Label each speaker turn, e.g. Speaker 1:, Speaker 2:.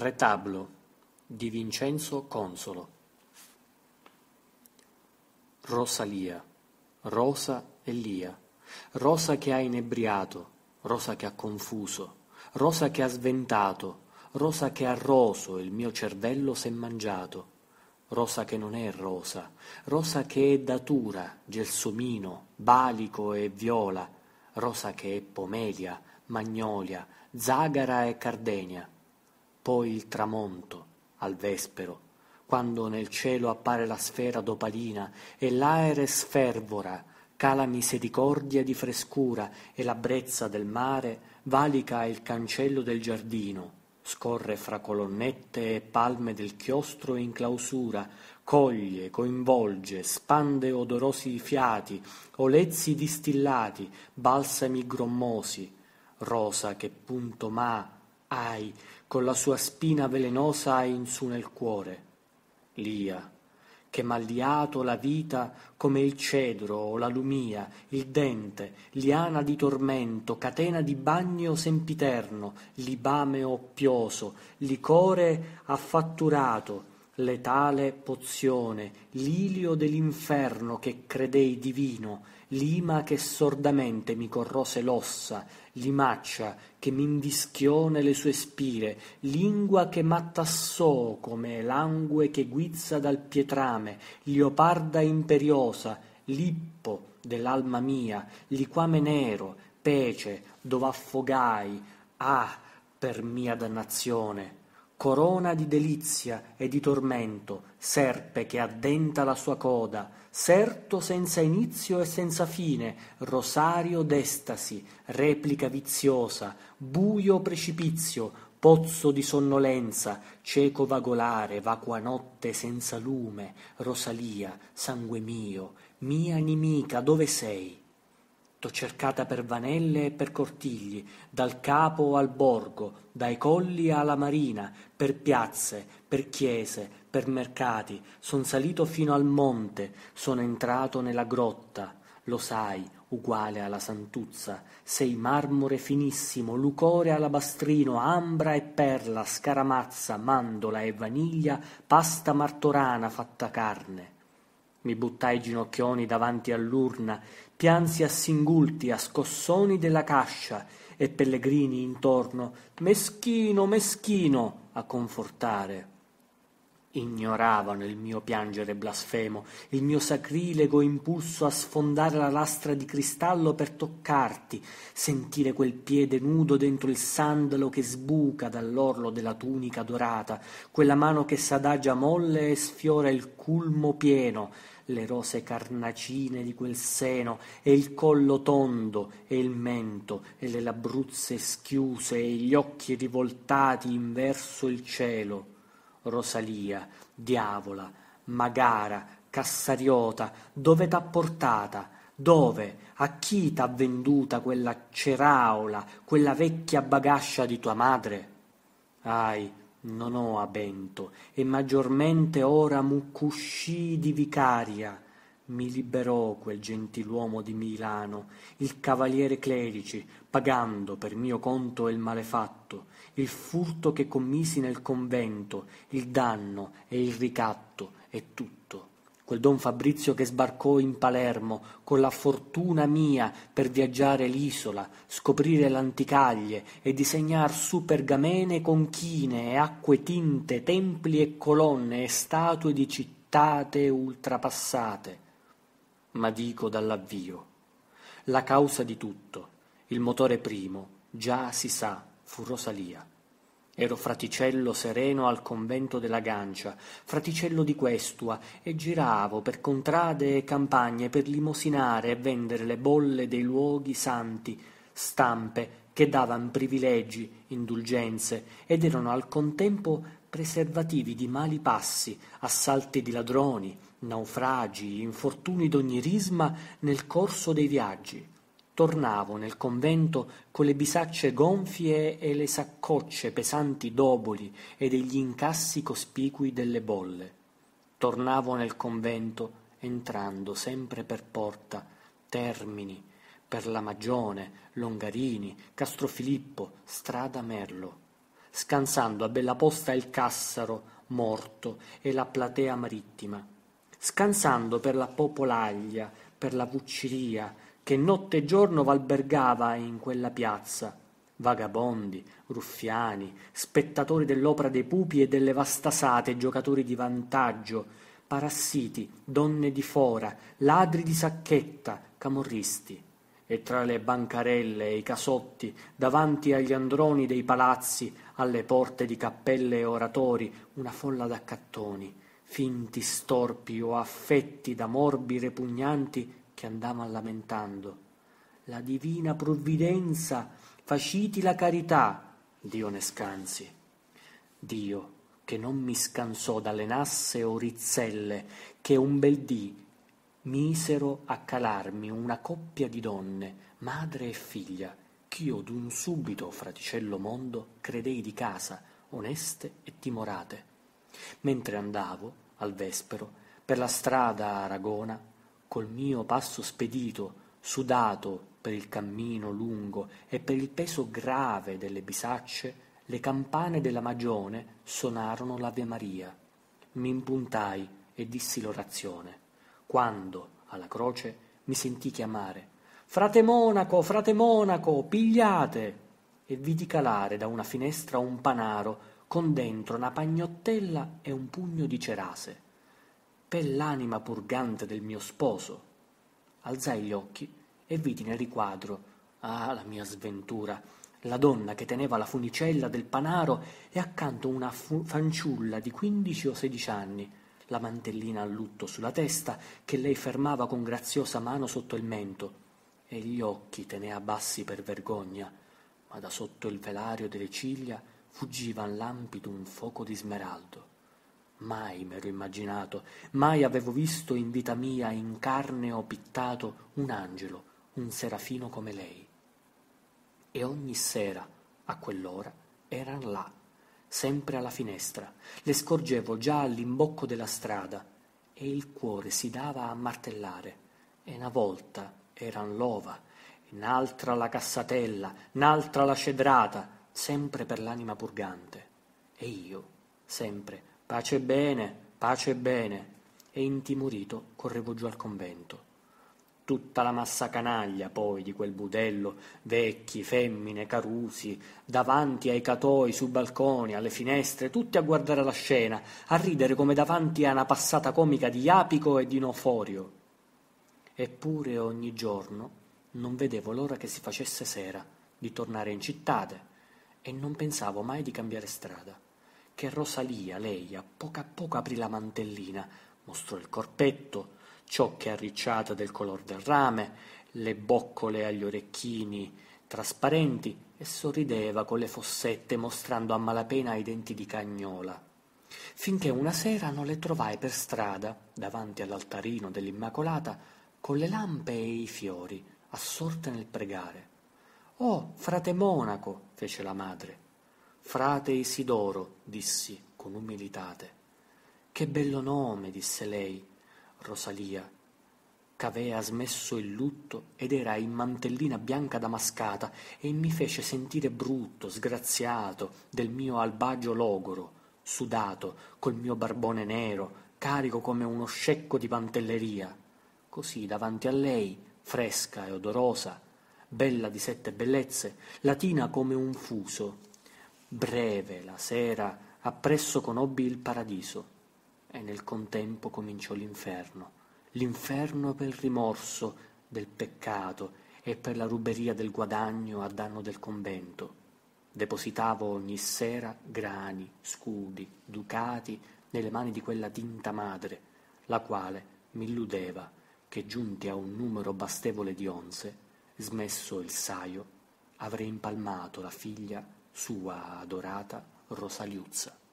Speaker 1: Retablo di Vincenzo Consolo Rosa Lia, rosa e lia, rosa che ha inebriato, rosa che ha confuso, rosa che ha sventato, rosa che ha roso il mio cervello s'è mangiato, rosa che non è rosa, rosa che è datura, gelsomino, balico e viola, rosa che è pomelia, magnolia, zagara e cardenia, poi il tramonto al vespero, quando nel cielo appare la sfera d'opalina e l'aere sfervora, cala misericordia di frescura e la brezza del mare valica il cancello del giardino, scorre fra colonnette e palme del chiostro in clausura, coglie, coinvolge, spande odorosi fiati, olezzi distillati, balsami grommosi, rosa che punto ma' Ai, con la sua spina velenosa in su nel cuore. Lia, che maldiato la vita come il cedro o la lumia, il dente, liana di tormento, catena di bagno sempiterno, libame oppioso, licore affatturato, letale pozione, l'ilio dell'inferno che credei divino, lima che sordamente mi corrose l'ossa, limaccia che m'invischiò nelle sue spire, lingua che m'attassò come langue che guizza dal pietrame, leoparda imperiosa, lippo dell'alma mia, liquame nero, pece, dove affogai, ah, per mia dannazione corona di delizia e di tormento, serpe che addenta la sua coda, serto senza inizio e senza fine, rosario d'estasi, replica viziosa, buio precipizio, pozzo di sonnolenza, cieco vagolare, vacua notte senza lume, Rosalia, sangue mio, mia nimica, dove sei? tutto cercata per vanelle e per cortigli, dal capo al borgo, dai colli alla marina, per piazze, per chiese, per mercati, son salito fino al monte, sono entrato nella grotta, lo sai, uguale alla santuzza, sei marmore finissimo, lucore alabastrino, ambra e perla, scaramazza, mandola e vaniglia, pasta martorana fatta carne. Mi buttai ginocchioni davanti all'urna, piansi a singulti, a scossoni della cascia, e pellegrini intorno, meschino, meschino, a confortare. Ignoravano il mio piangere blasfemo, il mio sacrilego impulso a sfondare la lastra di cristallo per toccarti, sentire quel piede nudo dentro il sandalo che sbuca dall'orlo della tunica dorata, quella mano che s'adagia molle e sfiora il culmo pieno, le rose carnacine di quel seno e il collo tondo e il mento e le labbruzze schiuse e gli occhi rivoltati inverso il cielo Rosalia, Diavola, Magara, Cassariota, dove t'ha portata? Dove? A chi t'ha venduta quella ceraola, quella vecchia bagascia di tua madre? Ahi, non ho abento, e maggiormente ora mucuscì di vicaria mi liberò quel gentiluomo di Milano, il cavaliere Clerici, pagando per mio conto il malefatto, il furto che commisi nel convento, il danno e il ricatto e tutto. Quel don Fabrizio che sbarcò in Palermo con la fortuna mia per viaggiare l'isola, scoprire l'anticaglie e disegnar su pergamene conchine e acque tinte, templi e colonne e statue di città ultrapassate ma dico dall'avvio. La causa di tutto, il motore primo, già si sa, fu Rosalia. Ero fraticello sereno al convento della Gancia, fraticello di Questua, e giravo per contrade e campagne per limosinare e vendere le bolle dei luoghi santi, stampe che davan privilegi, indulgenze, ed erano al contempo preservativi di mali passi, assalti di ladroni, naufragi, infortuni d'ogni risma nel corso dei viaggi. Tornavo nel convento con le bisacce gonfie e le saccocce pesanti d'oboli e degli incassi cospicui delle bolle. Tornavo nel convento entrando sempre per porta Termini, per la Magione, Longarini, Castrofilippo, Strada Merlo, scansando a bella posta il Cassaro morto e la platea marittima scansando per la popolaglia, per la vucciria, che notte e giorno valbergava in quella piazza. Vagabondi, ruffiani, spettatori dell'opera dei pupi e delle vastasate, giocatori di vantaggio, parassiti, donne di fora, ladri di sacchetta, camorristi. E tra le bancarelle e i casotti, davanti agli androni dei palazzi, alle porte di cappelle e oratori, una folla d'accattoni finti storpi o affetti da morbi repugnanti che andavan lamentando. La divina provvidenza, faciti la carità, Dio ne scansi. Dio, che non mi scansò dalle nasse o rizzelle, che un bel dì misero a calarmi una coppia di donne, madre e figlia, ch'io d'un subito, fraticello mondo, credei di casa, oneste e timorate Mentre andavo, al vespero, per la strada Aragona, col mio passo spedito, sudato per il cammino lungo e per il peso grave delle bisacce, le campane della magione sonarono l'Ave Maria. Mi impuntai e dissi l'orazione, quando, alla croce, mi sentì chiamare Frate monaco, frate monaco, pigliate! e vidi calare da una finestra un panaro con dentro una pagnottella e un pugno di cerase, per l'anima purgante del mio sposo. Alzai gli occhi e vidi nel riquadro, ah la mia sventura, la donna che teneva la funicella del panaro e accanto una fanciulla di quindici o sedici anni, la mantellina a lutto sulla testa che lei fermava con graziosa mano sotto il mento e gli occhi tenea bassi per vergogna, ma da sotto il velario delle ciglia fuggivan lampi d'un foco di smeraldo. Mai m'ero immaginato, mai avevo visto in vita mia in carne o pittato un angelo, un serafino come lei. E ogni sera, a quell'ora, eran là, sempre alla finestra. Le scorgevo già all'imbocco della strada e il cuore si dava a martellare. E una volta eran l'ova, e un'altra la cassatella, un'altra la cedrata, sempre per l'anima purgante. E io, sempre, pace bene, pace bene, e intimorito correvo giù al convento. Tutta la massa canaglia poi di quel budello, vecchi, femmine, carusi, davanti ai catoi, sui balconi, alle finestre, tutti a guardare la scena, a ridere come davanti a una passata comica di Apico e di Noforio. Eppure ogni giorno non vedevo l'ora che si facesse sera di tornare in cittade e non pensavo mai di cambiare strada. Che Rosalia, lei, a poco a poco aprì la mantellina, mostrò il corpetto, ciocche arricciate del color del rame, le boccole agli orecchini trasparenti e sorrideva con le fossette mostrando a malapena i denti di cagnola. Finché una sera non le trovai per strada, davanti all'altarino dell'Immacolata, con le lampe e i fiori, assorte nel pregare. Oh, frate monaco, fece la madre. Frate Isidoro, dissi con umilitate. Che bello nome, disse lei, Rosalia, C'avea smesso il lutto ed era in mantellina bianca damascata e mi fece sentire brutto, sgraziato del mio albagio logoro, sudato, col mio barbone nero, carico come uno scecco di pantelleria. Così davanti a lei, fresca e odorosa, bella di sette bellezze, latina come un fuso. Breve la sera, appresso conobbi il paradiso, e nel contempo cominciò l'inferno, l'inferno per il rimorso del peccato e per la ruberia del guadagno a danno del convento. Depositavo ogni sera grani, scudi, ducati nelle mani di quella tinta madre, la quale mi illudeva che giunti a un numero bastevole di onze smesso il saio, avrei impalmato la figlia sua adorata Rosaliuzza.